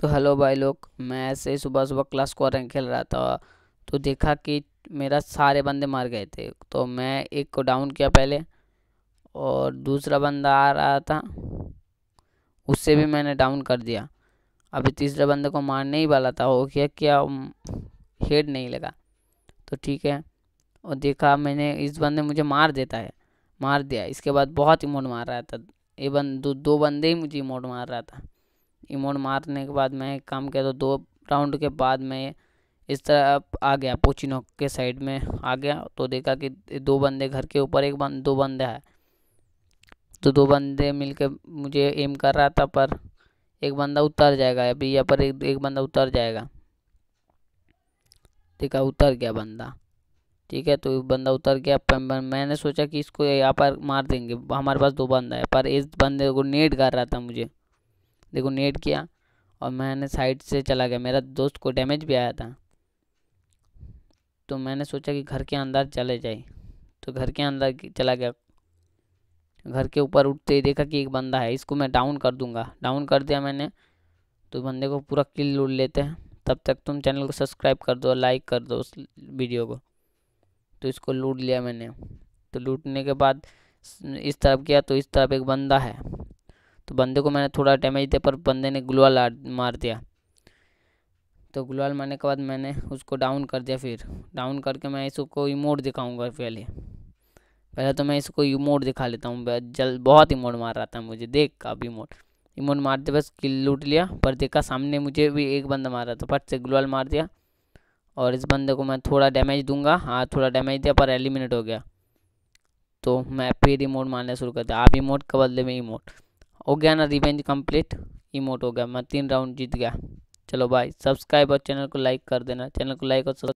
तो हेलो भाई लोग मैं ऐसे ही सुबह सुबह क्लास क्वारन खेल रहा था तो देखा कि मेरा सारे बंदे मर गए थे तो मैं एक को डाउन किया पहले और दूसरा बंदा आ रहा था उससे भी मैंने डाउन कर दिया अभी तीसरे बंदे को मारने ही वाला था हो गया क्या हेड नहीं लगा तो ठीक है और देखा मैंने इस बंदे मुझे मार देता है मार दिया इसके बाद बहुत इमोट मार रहा था ये बंद दो, दो बंदे ही मुझे इमोट मार रहा था इमोड मारने के बाद मैं एक काम किया तो दो राउंड के बाद मैं इस तरह आ गया पोचिनो के साइड में आ गया तो देखा कि दो बंदे घर के ऊपर एक बंद दो बंदे है तो दो बंदे मिलके मुझे एम कर रहा था पर एक बंदा उतर जाएगा अभी यहाँ पर एक, एक बंदा उतर जाएगा देखा उतर गया बंदा ठीक है तो बंदा उतर गया मैंने सोचा कि इसको यहाँ पर मार देंगे हमारे पास दो बंदा है पर इस बंदे को नेट कर रहा था मुझे देखो नेट किया और मैंने साइड से चला गया मेरा दोस्त को डैमेज भी आया था तो मैंने सोचा कि घर के अंदर चले जाए तो घर के अंदर चला गया घर के ऊपर उठते ही देखा कि एक बंदा है इसको मैं डाउन कर दूंगा डाउन कर दिया मैंने तो बंदे को पूरा किल लूट लेते हैं तब तक तुम चैनल को सब्सक्राइब कर दो लाइक कर दो उस वीडियो को तो इसको लूट लिया मैंने तो लूटने के बाद इस तरफ गया तो इस तरफ एक बंदा है तो बंदे को मैंने थोड़ा डैमेज दिया पर बंदे ने ग्लोअल मार दिया तो ग्लोअल मारने के बाद मैंने उसको डाउन कर दिया फिर डाउन करके मैं इसको इमोट दिखाऊंगा पहले पहले तो मैं इसको इमोट दिखा लेता हूँ जल बहुत इमोट मार रहा था मुझे देख अब इमोट इमोट मारते बस किल लूट लिया पर देखा सामने मुझे भी एक बंदा मार रहा था फट से ग्लोअल मार दिया और इस बंदे को मैं थोड़ा डैमेज दूंगा हाँ थोड़ा डैमेज दिया पर एलिमिनेट हो गया तो मैं फिर इमोट मारना शुरू कर दिया आप इमोट के बदले में इमोट हो गया ना रिवेंज कंप्लीट इमोट हो गया मैं तीन राउंड जीत गया चलो भाई सब्सक्राइब और चैनल को लाइक कर देना चैनल को लाइक और